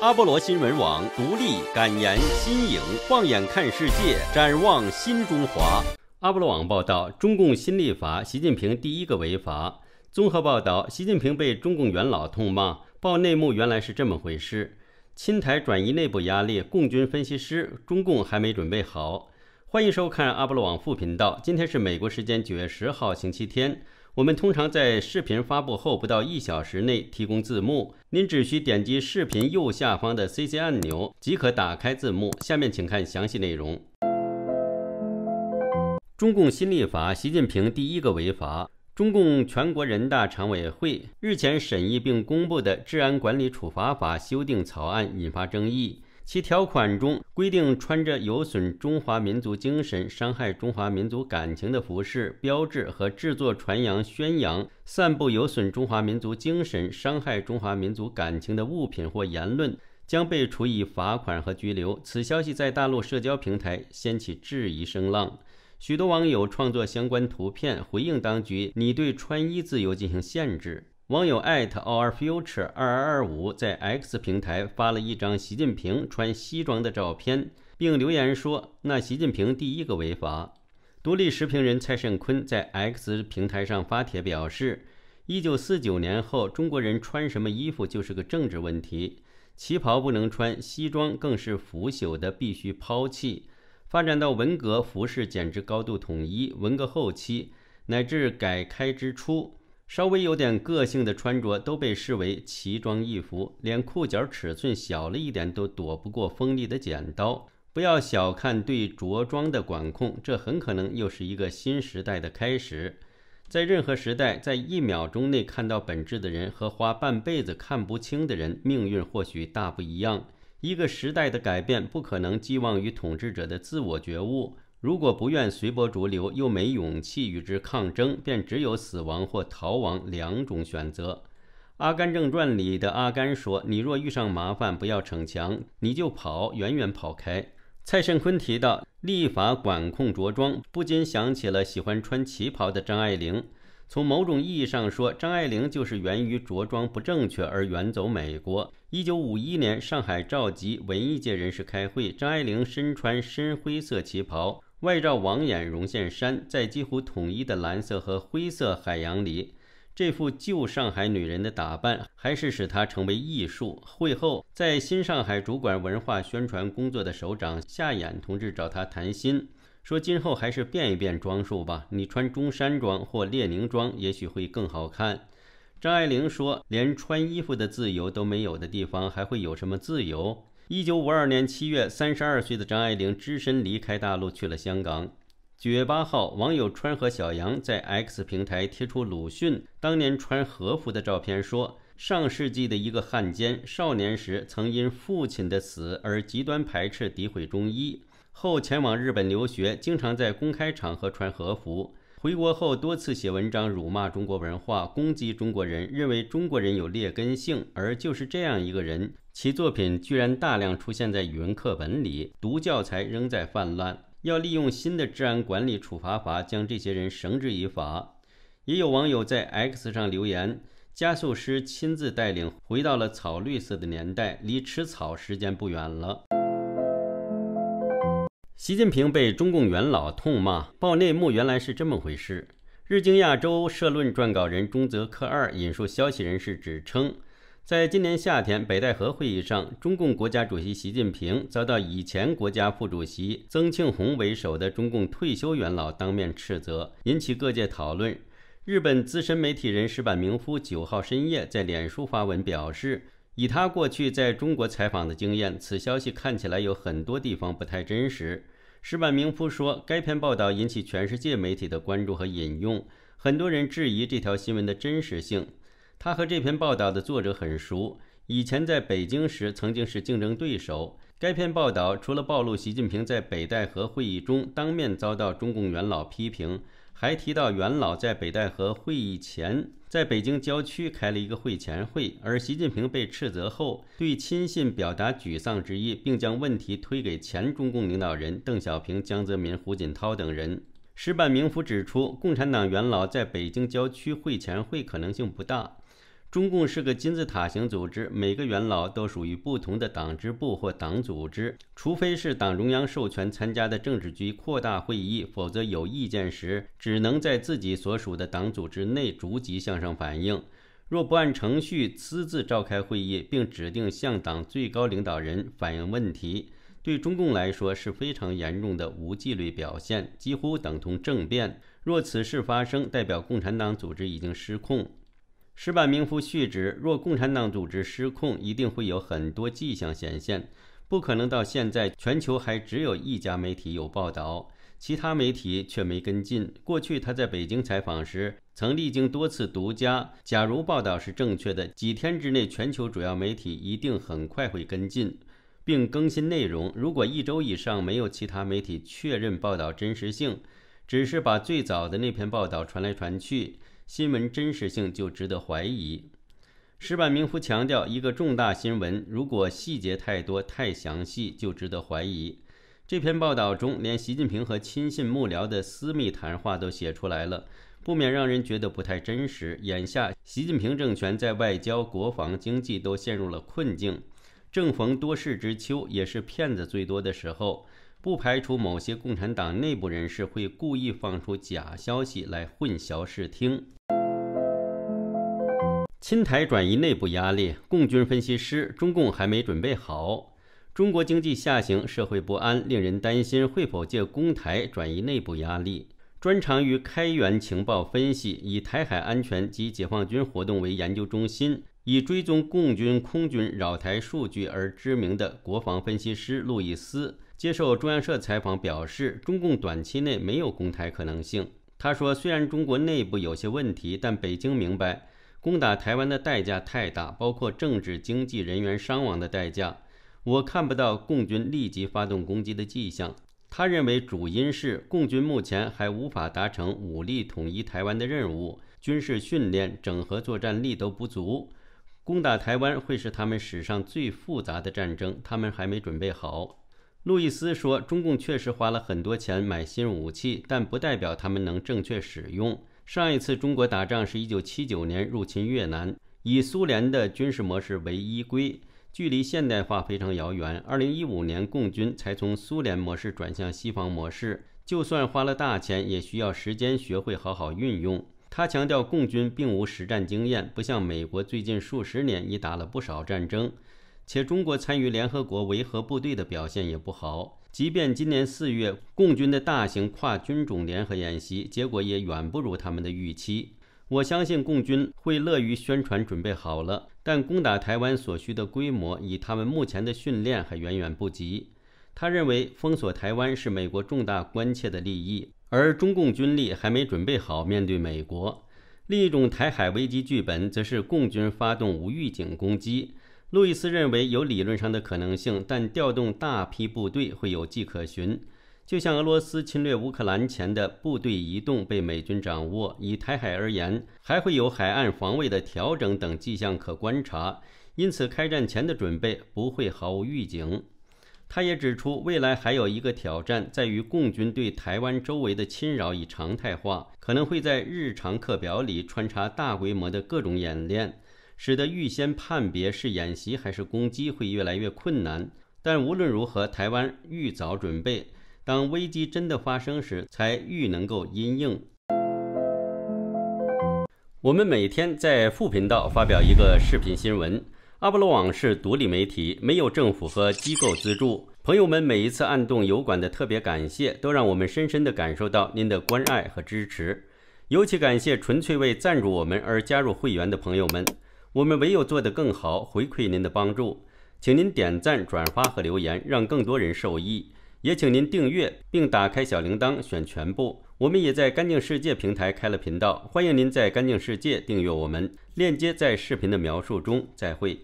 阿波罗新闻网独立、敢言、新颖，放眼看世界，展望新中华。阿波罗网报道：中共新立法，习近平第一个违法。综合报道：习近平被中共元老痛骂，报内幕原来是这么回事。亲台转移内部压力，共军分析师：中共还没准备好。欢迎收看阿波罗网副频道。今天是美国时间九月十号，星期天。我们通常在视频发布后不到一小时内提供字幕，您只需点击视频右下方的 CC 按钮即可打开字幕。下面请看详细内容。中共新立法，习近平第一个违法。中共全国人大常委会日前审议并公布的《治安管理处罚法》修订草案引发争议。其条款中规定，穿着有损中华民族精神、伤害中华民族感情的服饰、标志和制作、传扬、宣扬、散布有损中华民族精神、伤害中华民族感情的物品或言论，将被处以罚款和拘留。此消息在大陆社交平台掀起质疑声浪，许多网友创作相关图片回应当局：“你对穿衣自由进行限制？”网友 @ourfuture 二二二五在 X 平台发了一张习近平穿西装的照片，并留言说：“那习近平第一个违法。”独立时评人蔡盛坤在 X 平台上发帖表示：“一九四九年后，中国人穿什么衣服就是个政治问题。旗袍不能穿，西装更是腐朽的，必须抛弃。发展到文革，服饰简直高度统一。文革后期乃至改开之初。”稍微有点个性的穿着都被视为奇装异服，连裤脚尺寸小了一点都躲不过锋利的剪刀。不要小看对着装的管控，这很可能又是一个新时代的开始。在任何时代，在一秒钟内看到本质的人和花半辈子看不清的人，命运或许大不一样。一个时代的改变，不可能寄望于统治者的自我觉悟。如果不愿随波逐流，又没勇气与之抗争，便只有死亡或逃亡两种选择。《阿甘正传》里的阿甘说：“你若遇上麻烦，不要逞强，你就跑，远远跑开。”蔡胜坤提到立法管控着装，不禁想起了喜欢穿旗袍的张爱玲。从某种意义上说，张爱玲就是源于着装不正确而远走美国。一九五一年，上海召集文艺界人士开会，张爱玲身穿深灰色旗袍。外罩网眼绒线衫，在几乎统一的蓝色和灰色海洋里，这副旧上海女人的打扮还是使她成为艺术。会后，在新上海主管文化宣传工作的首长夏衍同志找她谈心，说今后还是变一变装束吧，你穿中山装或列宁装，也许会更好看。张爱玲说：“连穿衣服的自由都没有的地方，还会有什么自由？”一九五二年七月，三十二岁的张爱玲只身离开大陆，去了香港。九月八号，网友川和小杨在 X 平台贴出鲁迅当年穿和服的照片，说：“上世纪的一个汉奸，少年时曾因父亲的死而极端排斥、诋毁中医，后前往日本留学，经常在公开场合穿和服。回国后多次写文章辱骂中国文化，攻击中国人，认为中国人有劣根性。而就是这样一个人。”其作品居然大量出现在语文课本里，读教材仍在泛滥。要利用新的治安管理处罚法将这些人绳之以法。也有网友在 X 上留言：“加速师亲自带领，回到了草绿色的年代，离吃草时间不远了。”习近平被中共元老痛骂，爆内幕原来是这么回事。日经亚洲社论撰稿人中泽克二引述消息人士指称。在今年夏天北戴河会议上，中共国家主席习近平遭到以前国家副主席曾庆红为首的中共退休元老当面斥责，引起各界讨论。日本资深媒体人石板明夫九号深夜在脸书发文表示，以他过去在中国采访的经验，此消息看起来有很多地方不太真实。石板明夫说，该篇报道引起全世界媒体的关注和引用，很多人质疑这条新闻的真实性。他和这篇报道的作者很熟，以前在北京时曾经是竞争对手。该篇报道除了暴露习近平在北戴河会议中当面遭到中共元老批评，还提到元老在北戴河会议前在北京郊区开了一个会前会，而习近平被斥责后对亲信表达沮丧之意，并将问题推给前中共领导人邓小平、江泽民、胡锦涛等人。石板明夫指出，共产党元老在北京郊区会前会可能性不大。中共是个金字塔型组织，每个元老都属于不同的党支部或党组织，除非是党中央授权参加的政治局扩大会议，否则有意见时只能在自己所属的党组织内逐级向上反映。若不按程序私自召开会议，并指定向党最高领导人反映问题，对中共来说是非常严重的无纪律表现，几乎等同政变。若此事发生，代表共产党组织已经失控。石板明夫续指，若共产党组织失控，一定会有很多迹象显现，不可能到现在全球还只有一家媒体有报道，其他媒体却没跟进。过去他在北京采访时曾历经多次独家。假如报道是正确的，几天之内全球主要媒体一定很快会跟进，并更新内容。如果一周以上没有其他媒体确认报道真实性，只是把最早的那篇报道传来传去。新闻真实性就值得怀疑。石板明夫强调，一个重大新闻如果细节太多、太详细，就值得怀疑。这篇报道中，连习近平和亲信幕僚的私密谈话都写出来了，不免让人觉得不太真实。眼下，习近平政权在外交、国防、经济都陷入了困境，正逢多事之秋，也是骗子最多的时候。不排除某些共产党内部人士会故意放出假消息来混淆视听。亲台转移内部压力，共军分析师：中共还没准备好。中国经济下行，社会不安，令人担心会否借攻台转移内部压力？专长于开源情报分析，以台海安全及解放军活动为研究中心。以追踪共军空军扰台数据而知名的国防分析师路易斯接受中央社采访表示，中共短期内没有攻台可能性。他说：“虽然中国内部有些问题，但北京明白攻打台湾的代价太大，包括政治、经济、人员伤亡的代价。我看不到共军立即发动攻击的迹象。”他认为主因是共军目前还无法达成武力统一台湾的任务，军事训练、整合作战力都不足。攻打台湾会是他们史上最复杂的战争，他们还没准备好。路易斯说：“中共确实花了很多钱买新武器，但不代表他们能正确使用。上一次中国打仗是一九七九年入侵越南，以苏联的军事模式为依归，距离现代化非常遥远。二零一五年，共军才从苏联模式转向西方模式，就算花了大钱，也需要时间学会好好运用。”他强调，共军并无实战经验，不像美国最近数十年已打了不少战争，且中国参与联合国维和部队的表现也不好。即便今年四月共军的大型跨军种联合演习结果也远不如他们的预期。我相信共军会乐于宣传准备好了，但攻打台湾所需的规模以他们目前的训练还远远不及。他认为封锁台湾是美国重大关切的利益。而中共军力还没准备好面对美国，另一种台海危机剧本则是共军发动无预警攻击。路易斯认为有理论上的可能性，但调动大批部队会有迹可循，就像俄罗斯侵略乌克兰前的部队移动被美军掌握。以台海而言，还会有海岸防卫的调整等迹象可观察，因此开战前的准备不会毫无预警。他也指出，未来还有一个挑战在于，共军对台湾周围的侵扰已常态化，可能会在日常课表里穿插大规模的各种演练，使得预先判别是演习还是攻击会越来越困难。但无论如何，台湾愈早准备，当危机真的发生时，才愈能够因应。我们每天在副频道发表一个视频新闻。阿波罗网是独立媒体，没有政府和机构资助。朋友们每一次按动油管的特别感谢，都让我们深深地感受到您的关爱和支持。尤其感谢纯粹为赞助我们而加入会员的朋友们，我们唯有做得更好，回馈您的帮助。请您点赞、转发和留言，让更多人受益。也请您订阅并打开小铃铛，选全部。我们也在干净世界平台开了频道，欢迎您在干净世界订阅我们，链接在视频的描述中。再会。